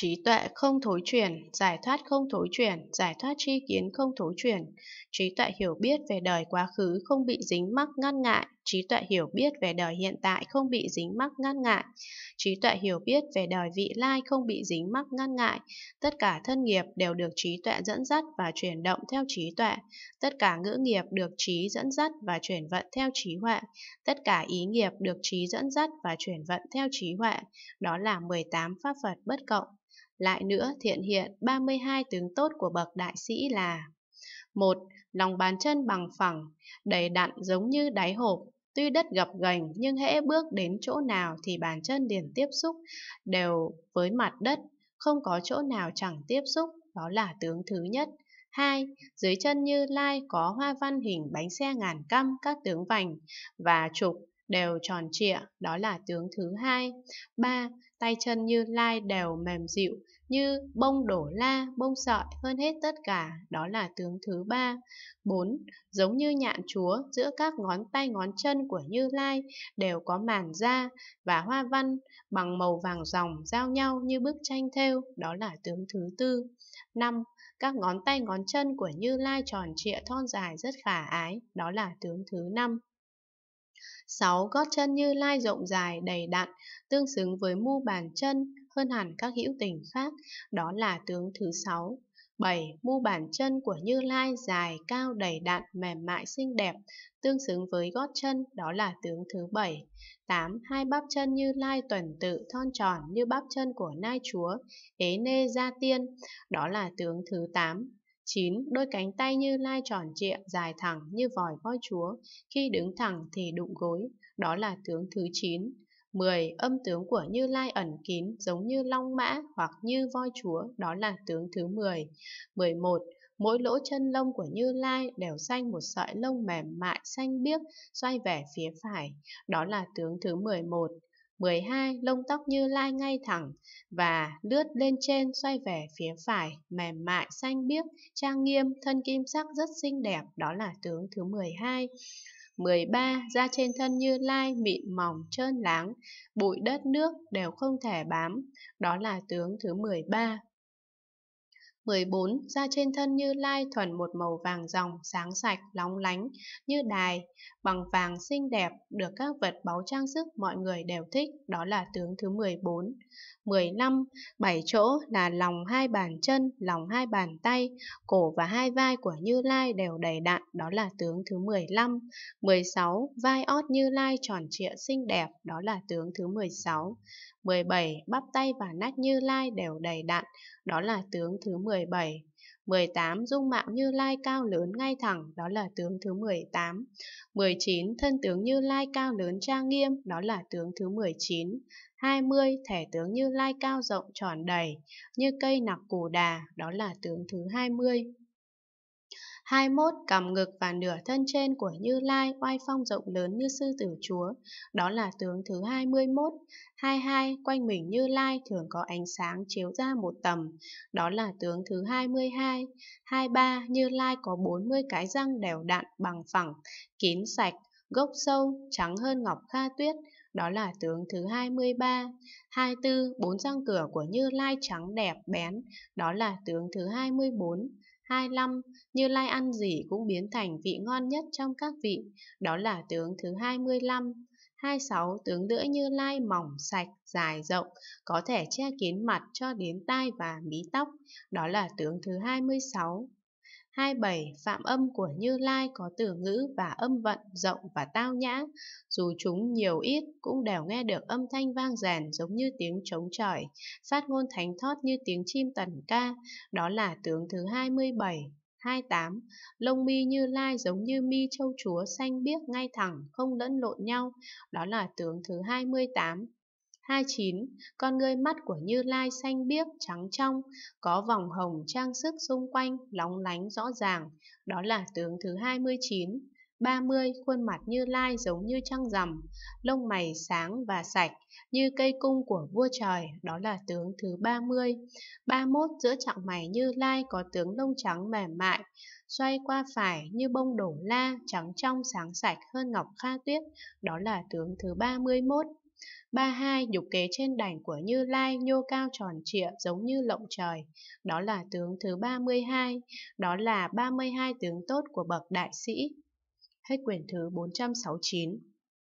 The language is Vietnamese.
trí tuệ không thối chuyển, giải thoát không thối chuyển, giải thoát tri kiến không thối chuyển, trí tuệ hiểu biết về đời quá khứ không bị dính mắc ngăn ngại, trí tuệ hiểu biết về đời hiện tại không bị dính mắc ngăn ngại, trí tuệ hiểu biết về đời vị lai không bị dính mắc ngăn ngại. Tất cả thân nghiệp đều được trí tuệ dẫn dắt và chuyển động theo trí tuệ, tất cả ngữ nghiệp được trí dẫn dắt và chuyển vận theo trí huệ, tất cả ý nghiệp được trí dẫn dắt và chuyển vận theo trí huệ, đó là 18 pháp Phật bất cộng. Lại nữa, thiện hiện 32 tướng tốt của bậc đại sĩ là một Lòng bàn chân bằng phẳng, đầy đặn giống như đáy hộp, Tuy đất gập ghềnh nhưng hễ bước đến chỗ nào thì bàn chân liền tiếp xúc đều với mặt đất, không có chỗ nào chẳng tiếp xúc, đó là tướng thứ nhất. hai Dưới chân Như Lai có hoa văn hình bánh xe ngàn căm các tướng vành và trục đều tròn trịa, đó là tướng thứ hai. ba Tay chân như lai đều mềm dịu, như bông đổ la, bông sợi hơn hết tất cả, đó là tướng thứ ba. Bốn, Giống như nhạn chúa, giữa các ngón tay ngón chân của Như Lai đều có màn da và hoa văn bằng màu vàng ròng giao nhau như bức tranh thêu, đó là tướng thứ tư. Năm, Các ngón tay ngón chân của Như Lai tròn trịa thon dài rất khả ái, đó là tướng thứ năm sáu Gót chân Như Lai rộng dài, đầy đặn, tương xứng với mu bàn chân hơn hẳn các hữu tình khác, đó là tướng thứ sáu 7. Mu bàn chân của Như Lai dài, cao, đầy đặn, mềm mại, xinh đẹp, tương xứng với gót chân, đó là tướng thứ 7. 8. Hai bắp chân Như Lai tuần tự, thon tròn như bắp chân của Nai Chúa, ế nê gia tiên, đó là tướng thứ 8. 9. Đôi cánh tay như lai tròn trịa, dài thẳng như vòi voi chúa, khi đứng thẳng thì đụng gối, đó là tướng thứ 9. 10. Âm tướng của Như Lai ẩn kín giống như long mã hoặc như voi chúa, đó là tướng thứ 10. 11. Mỗi lỗ chân lông của Như Lai đều xanh một sợi lông mềm mại xanh biếc xoay về phía phải, đó là tướng thứ 11. 12 lông tóc như lai ngay thẳng và lướt lên trên xoay về phía phải, mềm mại, xanh biếc, trang nghiêm, thân kim sắc rất xinh đẹp, đó là tướng thứ 12. 13. Da trên thân như lai, mịn mỏng, trơn láng, bụi đất nước đều không thể bám, đó là tướng thứ 13. 14. Da trên thân Như Lai thuần một màu vàng ròng, sáng sạch, lóng lánh, như đài, bằng vàng xinh đẹp, được các vật báu trang sức mọi người đều thích, đó là tướng thứ 14. 15. Bảy chỗ là lòng hai bàn chân, lòng hai bàn tay, cổ và hai vai của Như Lai đều đầy đặn, đó là tướng thứ 15. 16. Vai ót Như Lai tròn trịa xinh đẹp, đó là tướng thứ 16. 17. Bắp tay và nách Như Lai đều đầy đặn, đó là tướng thứ 16. 17. 18 dung mạo Như Lai cao lớn ngay thẳng, đó là tướng thứ 18. 19 thân tướng Như Lai cao lớn trang nghiêm, đó là tướng thứ 19. 20 thẻ tướng Như Lai cao rộng tròn đầy, như cây nặc củ đà, đó là tướng thứ 20. 21 cằm ngực và nửa thân trên của Như Lai oai phong rộng lớn như sư tử chúa, đó là tướng thứ 21. 22 quanh mình Như Lai thường có ánh sáng chiếu ra một tầm, đó là tướng thứ 22. 23 Như Lai có 40 cái răng đều đặn bằng phẳng, kín sạch, gốc sâu, trắng hơn ngọc kha tuyết, đó là tướng thứ 23. 24 bốn răng cửa của Như Lai trắng đẹp bén, đó là tướng thứ 24. 25, Như Lai ăn gì cũng biến thành vị ngon nhất trong các vị, đó là tướng thứ 25. 26. Tướng lưỡi Như Lai mỏng, sạch, dài, rộng, có thể che kín mặt cho đến tai và mí tóc, đó là tướng thứ 26. 27. Phạm âm của Như Lai có từ ngữ và âm vận rộng và tao nhã, dù chúng nhiều ít cũng đều nghe được âm thanh vang rèn giống như tiếng trống trời, phát ngôn thánh thót như tiếng chim tần ca, đó là tướng thứ 27. 28. Lông mi như lai giống như mi châu chúa xanh biếc ngay thẳng, không lẫn lộn nhau, đó là tướng thứ 28. 29. Con ngươi mắt của Như Lai xanh biếc, trắng trong, có vòng hồng trang sức xung quanh, lóng lánh rõ ràng. Đó là tướng thứ 29. 30. Khuôn mặt Như Lai giống như trăng rằm, lông mày sáng và sạch, như cây cung của vua trời. Đó là tướng thứ 30. 31. Giữa trạng mày Như Lai có tướng lông trắng mềm mại, xoay qua phải như bông đổ la, trắng trong sáng sạch hơn ngọc kha tuyết. Đó là tướng thứ 31. Ba hai dục kế trên đảnh của Như Lai nhô cao tròn trịa giống như lộng trời. Đó là tướng thứ 32, đó là 32 tướng tốt của bậc đại sĩ. Hết quyển thứ 469